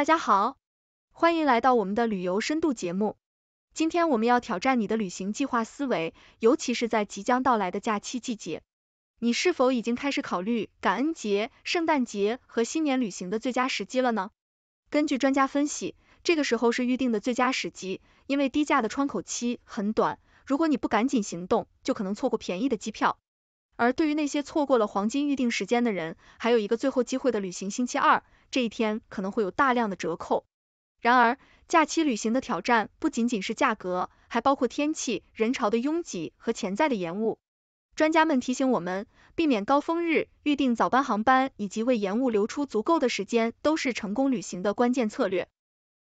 大家好，欢迎来到我们的旅游深度节目。今天我们要挑战你的旅行计划思维，尤其是在即将到来的假期季节，你是否已经开始考虑感恩节、圣诞节和新年旅行的最佳时机了呢？根据专家分析，这个时候是预定的最佳时机，因为低价的窗口期很短，如果你不赶紧行动，就可能错过便宜的机票。而对于那些错过了黄金预定时间的人，还有一个最后机会的旅行星期二。这一天可能会有大量的折扣。然而，假期旅行的挑战不仅仅是价格，还包括天气、人潮的拥挤和潜在的延误。专家们提醒我们，避免高峰日、预订早班航班以及为延误留出足够的时间，都是成功旅行的关键策略。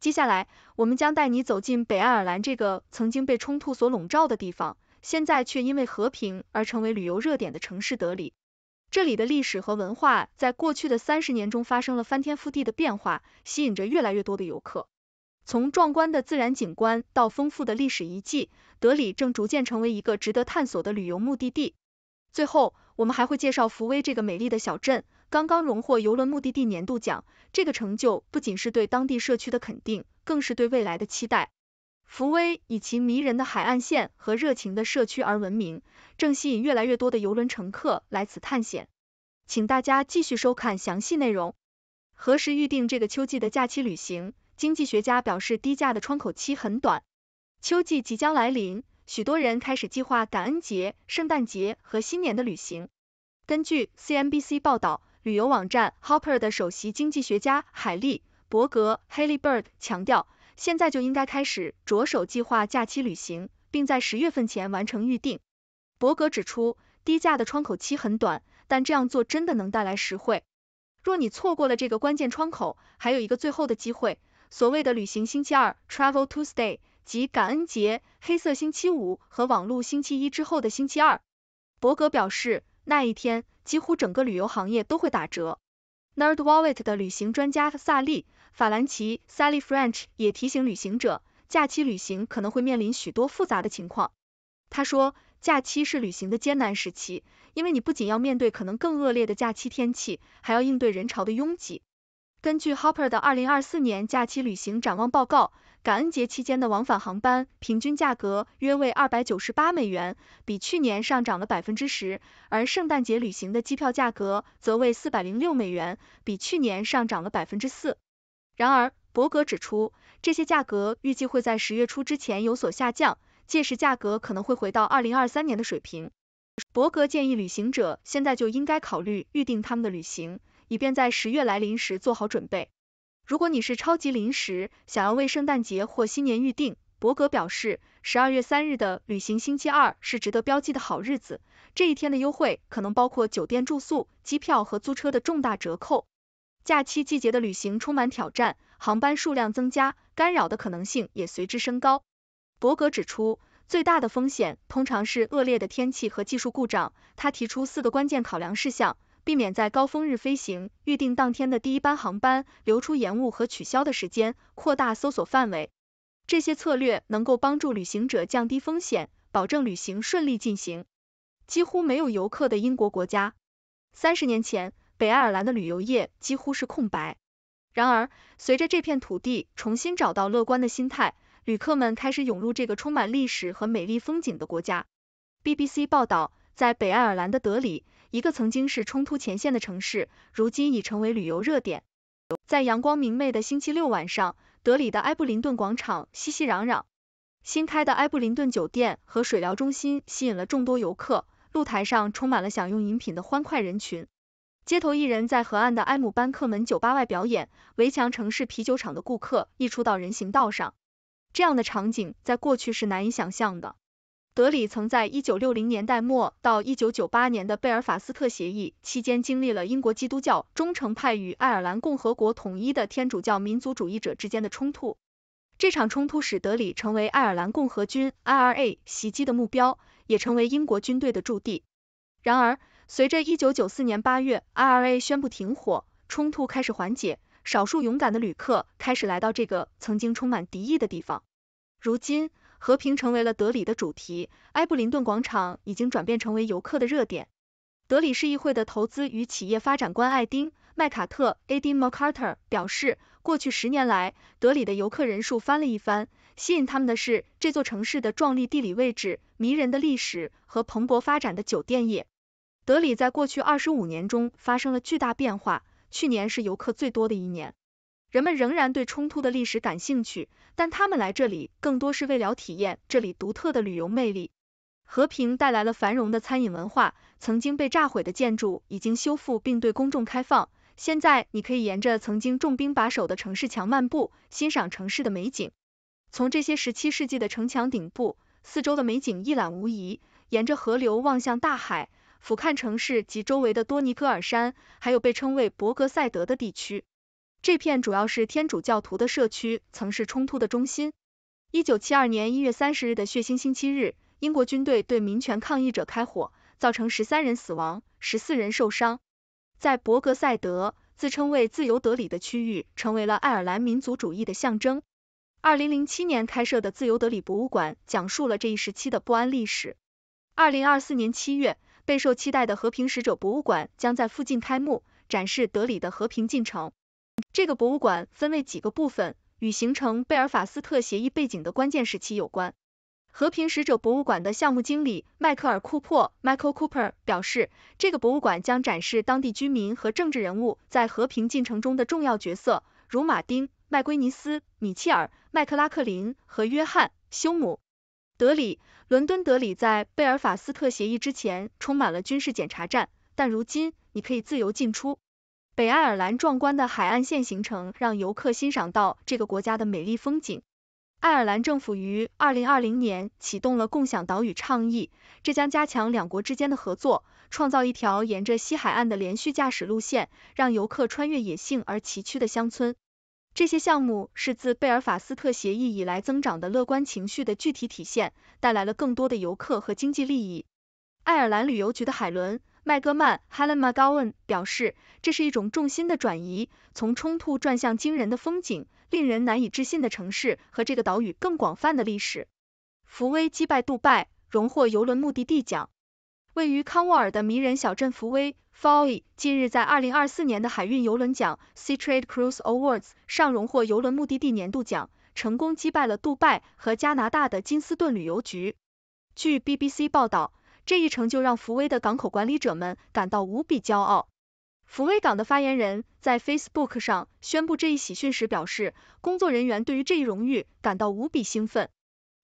接下来，我们将带你走进北爱尔兰这个曾经被冲突所笼罩的地方，现在却因为和平而成为旅游热点的城市德里。这里的历史和文化在过去的三十年中发生了翻天覆地的变化，吸引着越来越多的游客。从壮观的自然景观到丰富的历史遗迹，德里正逐渐成为一个值得探索的旅游目的地。最后，我们还会介绍福威这个美丽的小镇，刚刚荣获游轮目的地年度奖。这个成就不仅是对当地社区的肯定，更是对未来的期待。福威以其迷人的海岸线和热情的社区而闻名，正吸引越来越多的游轮乘客来此探险。请大家继续收看详细内容。何时预订这个秋季的假期旅行？经济学家表示，低价的窗口期很短。秋季即将来临，许多人开始计划感恩节、圣诞节和新年的旅行。根据 CNBC 报道，旅游网站 Hopper 的首席经济学家海利·伯格 （Haley Bird） 强调。现在就应该开始着手计划假期旅行，并在十月份前完成预定。伯格指出，低价的窗口期很短，但这样做真的能带来实惠。若你错过了这个关键窗口，还有一个最后的机会，所谓的旅行星期二 （Travel Tuesday），即感恩节、黑色星期五和网络星期一之后的星期二。伯格表示，那一天几乎整个旅游行业都会打折。Nerd Wallet 的旅行专家萨利·法兰奇 （Sally French） 也提醒旅行者，假期旅行可能会面临许多复杂的情况。他说：“假期是旅行的艰难时期，因为你不仅要面对可能更恶劣的假期天气，还要应对人潮的拥挤。”根据 Hopper 的2024年假期旅行展望报告。感恩节期间的往返航班平均价格约为二百九十八美元，比去年上涨了百分之十，而圣诞节旅行的机票价格则为四百零六美元，比去年上涨了百分之四。然而，伯格指出，这些价格预计会在十月初之前有所下降，届时价格可能会回到二零二三年的水平。伯格建议旅行者现在就应该考虑预定他们的旅行，以便在十月来临时做好准备。如果你是超级临时，想要为圣诞节或新年预定，伯格表示，十二月三日的旅行星期二是值得标记的好日子。这一天的优惠可能包括酒店住宿、机票和租车的重大折扣。假期季节的旅行充满挑战，航班数量增加，干扰的可能性也随之升高。伯格指出，最大的风险通常是恶劣的天气和技术故障。他提出四个关键考量事项。避免在高峰日飞行，预定当天的第一班航班，留出延误和取消的时间，扩大搜索范围。这些策略能够帮助旅行者降低风险，保证旅行顺利进行。几乎没有游客的英国国家，三十年前，北爱尔兰的旅游业几乎是空白。然而，随着这片土地重新找到乐观的心态，旅客们开始涌入这个充满历史和美丽风景的国家。BBC 报道，在北爱尔兰的德里。一个曾经是冲突前线的城市，如今已成为旅游热点。在阳光明媚的星期六晚上，德里的埃布林顿广场熙熙攘攘，新开的埃布林顿酒店和水疗中心吸引了众多游客。露台上充满了享用饮品的欢快人群，街头艺人在河岸的埃姆班克门酒吧外表演，围墙城市啤酒厂的顾客溢出到人行道上。这样的场景在过去是难以想象的。德里曾在一九六零年代末到一九九八年的贝尔法斯特协议期间，经历了英国基督教忠诚派与爱尔兰共和国统一的天主教民族主义者之间的冲突。这场冲突使德里成为爱尔兰共和军 （IRA） 袭击的目标，也成为英国军队的驻地。然而，随着一九九四年八月 IRA 宣布停火，冲突开始缓解，少数勇敢的旅客开始来到这个曾经充满敌意的地方。如今，和平成为了德里的主题，埃布林顿广场已经转变成为游客的热点。德里市议会的投资与企业发展官艾丁·麦卡特 a d Macart） 表示，过去十年来，德里的游客人数翻了一番。吸引他们的是这座城市的壮丽地理位置、迷人的历史和蓬勃发展的酒店业。德里在过去二十五年中发生了巨大变化，去年是游客最多的一年。人们仍然对冲突的历史感兴趣，但他们来这里更多是为了体验这里独特的旅游魅力。和平带来了繁荣的餐饮文化，曾经被炸毁的建筑已经修复并对公众开放。现在你可以沿着曾经重兵把守的城市墙漫步，欣赏城市的美景。从这些十七世纪的城墙顶部，四周的美景一览无遗。沿着河流望向大海，俯瞰城市及周围的多尼戈尔山，还有被称为伯格赛德的地区。这片主要是天主教徒的社区曾是冲突的中心。一九七二年一月三十日的血腥星期日，英国军队对民权抗议者开火，造成十三人死亡，十四人受伤。在伯格赛德，自称为“自由德里”的区域成为了爱尔兰民族主义的象征。二零零七年开设的自由德里博物馆讲述了这一时期的不安历史。二零二四年七月，备受期待的和平使者博物馆将在附近开幕，展示德里的和平进程。这个博物馆分为几个部分，与形成贝尔法斯特协议背景的关键时期有关。和平使者博物馆的项目经理迈克尔·库珀 （Michael Cooper） 表示，这个博物馆将展示当地居民和政治人物在和平进程中的重要角色，如马丁、麦圭尼斯、米切尔、麦克拉克林和约翰·休姆。德里，伦敦德里在贝尔法斯特协议之前充满了军事检查站，但如今你可以自由进出。北爱尔兰壮观的海岸线形成，让游客欣赏到这个国家的美丽风景。爱尔兰政府于2020年启动了共享岛屿倡议，这将加强两国之间的合作，创造一条沿着西海岸的连续驾驶路线，让游客穿越野性而崎岖的乡村。这些项目是自贝尔法斯特协议以来增长的乐观情绪的具体体现，带来了更多的游客和经济利益。爱尔兰旅游局的海伦。麦格曼 （Helen McGowan） 表示，这是一种重心的转移，从冲突转向惊人的风景、令人难以置信的城市和这个岛屿更广泛的历史。福威击败杜拜，荣获邮轮目的地奖。位于康沃尔的迷人小镇福威 f o y 近日在二零二四年的海运邮轮奖 （Sea Trade Cruise Awards） 上荣获邮轮目的地年度奖，成功击败了杜拜和加拿大的金斯顿旅游局。据 BBC 报道。这一成就让福威的港口管理者们感到无比骄傲。福威港的发言人在 Facebook 上宣布这一喜讯时表示，工作人员对于这一荣誉感到无比兴奋。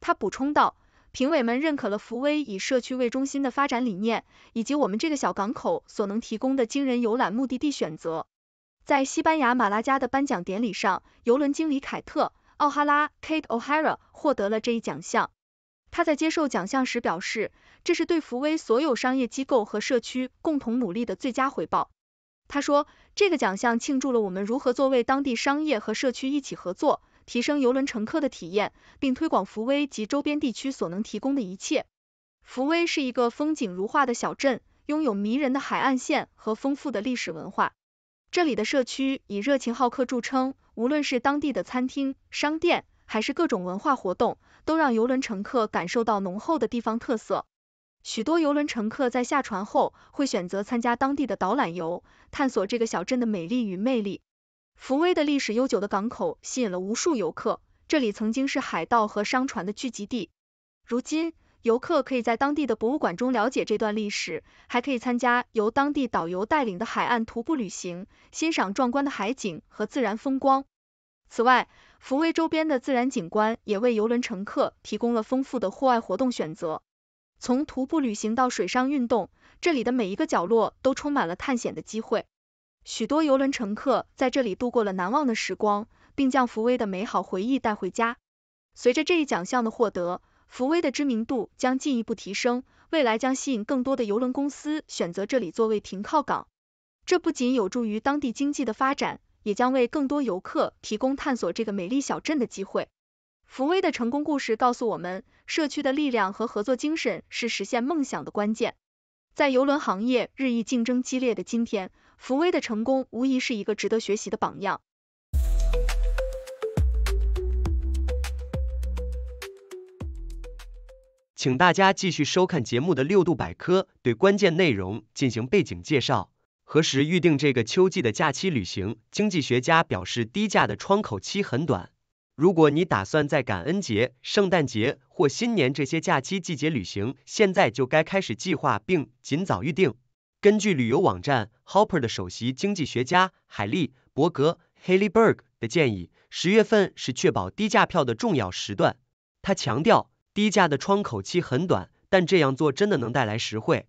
他补充道：“评委们认可了福威以社区为中心的发展理念，以及我们这个小港口所能提供的惊人游览目的地选择。”在西班牙马拉加的颁奖典礼上，邮轮经理凯特·奥哈拉 （Kate O'Hara） 获得了这一奖项。他在接受奖项时表示。这是对福威所有商业机构和社区共同努力的最佳回报，他说，这个奖项庆祝了我们如何作为当地商业和社区一起合作，提升游轮乘客的体验，并推广福威及周边地区所能提供的一切。福威是一个风景如画的小镇，拥有迷人的海岸线和丰富的历史文化。这里的社区以热情好客著称，无论是当地的餐厅、商店，还是各种文化活动，都让游轮乘客感受到浓厚的地方特色。许多游轮乘客在下船后会选择参加当地的导览游，探索这个小镇的美丽与魅力。福威的历史悠久的港口吸引了无数游客，这里曾经是海盗和商船的聚集地。如今，游客可以在当地的博物馆中了解这段历史，还可以参加由当地导游带领的海岸徒步旅行，欣赏壮观的海景和自然风光。此外，福威周边的自然景观也为游轮乘客提供了丰富的户外活动选择。从徒步旅行到水上运动，这里的每一个角落都充满了探险的机会。许多游轮乘客在这里度过了难忘的时光，并将福威的美好回忆带回家。随着这一奖项的获得，福威的知名度将进一步提升，未来将吸引更多的游轮公司选择这里作为停靠港。这不仅有助于当地经济的发展，也将为更多游客提供探索这个美丽小镇的机会。福威的成功故事告诉我们。社区的力量和合作精神是实现梦想的关键。在邮轮行业日益竞争激烈的今天，福威的成功无疑是一个值得学习的榜样。请大家继续收看节目的六度百科，对关键内容进行背景介绍。何时预定这个秋季的假期旅行？经济学家表示，低价的窗口期很短。如果你打算在感恩节、圣诞节或新年这些假期季节旅行，现在就该开始计划并尽早预订。根据旅游网站 Hopper 的首席经济学家海利·伯格 （Haley Berg） 的建议，十月份是确保低价票的重要时段。他强调，低价的窗口期很短，但这样做真的能带来实惠。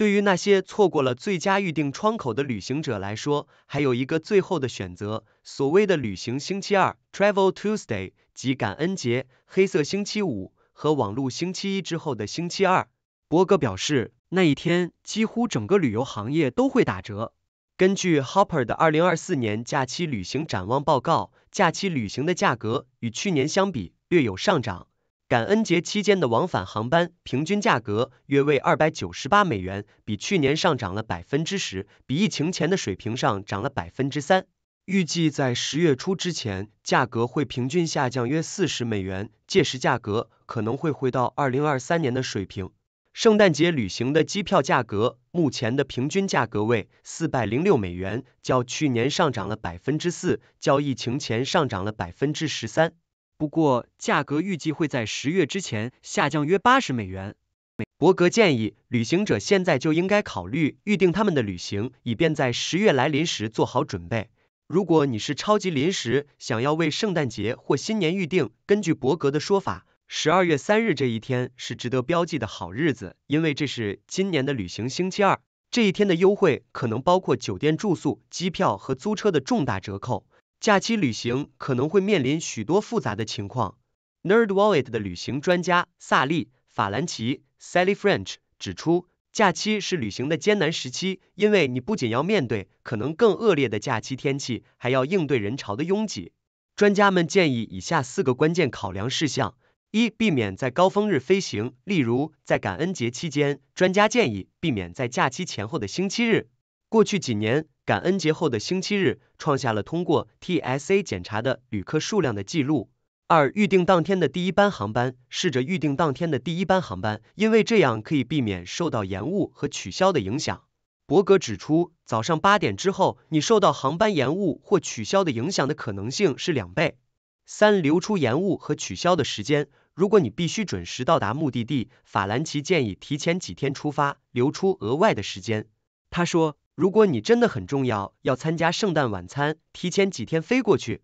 对于那些错过了最佳预定窗口的旅行者来说，还有一个最后的选择，所谓的“旅行星期二 ”（Travel Tuesday） 及感恩节、黑色星期五和网络星期一之后的星期二。伯格表示，那一天几乎整个旅游行业都会打折。根据 Hopper 的2024年假期旅行展望报告，假期旅行的价格与去年相比略有上涨。感恩节期间的往返航班平均价格约为二百九十八美元，比去年上涨了百分之十，比疫情前的水平上涨了百分之三。预计在十月初之前，价格会平均下降约四十美元，届时价格可能会回到二零二三年的水平。圣诞节旅行的机票价格目前的平均价格为四百零六美元，较去年上涨了百分之四，较疫情前上涨了百分之十三。不过，价格预计会在十月之前下降约八十美元。伯格建议旅行者现在就应该考虑预定他们的旅行，以便在十月来临时做好准备。如果你是超级临时，想要为圣诞节或新年预定，根据伯格的说法，十二月三日这一天是值得标记的好日子，因为这是今年的旅行星期二。这一天的优惠可能包括酒店住宿、机票和租车的重大折扣。假期旅行可能会面临许多复杂的情况。NerdWallet 的旅行专家萨利·法兰奇 （Sally French） 指出，假期是旅行的艰难时期，因为你不仅要面对可能更恶劣的假期天气，还要应对人潮的拥挤。专家们建议以下四个关键考量事项：一、避免在高峰日飞行，例如在感恩节期间。专家建议避免在假期前后的星期日。过去几年，感恩节后的星期日创下了通过 TSA 检查的旅客数量的记录。二、预定当天的第一班航班，试着预定当天的第一班航班，因为这样可以避免受到延误和取消的影响。伯格指出，早上八点之后，你受到航班延误或取消的影响的可能性是两倍。三、留出延误和取消的时间，如果你必须准时到达目的地，法兰奇建议提前几天出发，留出额外的时间。他说。如果你真的很重要，要参加圣诞晚餐，提前几天飞过去。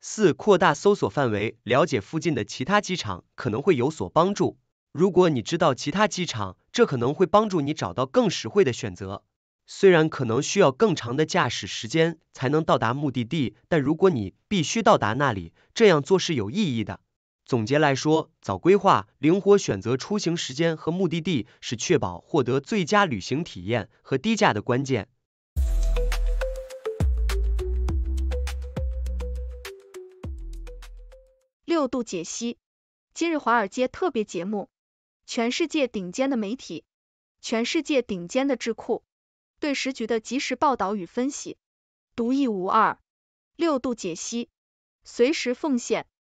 四、扩大搜索范围，了解附近的其他机场可能会有所帮助。如果你知道其他机场，这可能会帮助你找到更实惠的选择。虽然可能需要更长的驾驶时间才能到达目的地，但如果你必须到达那里，这样做是有意义的。总结来说，早规划、灵活选择出行时间和目的地是确保获得最佳旅行体验和低价的关键。六度解析，今日华尔街特别节目，全世界顶尖的媒体，全世界顶尖的智库对时局的及时报道与分析，独一无二。六度解析，随时奉献。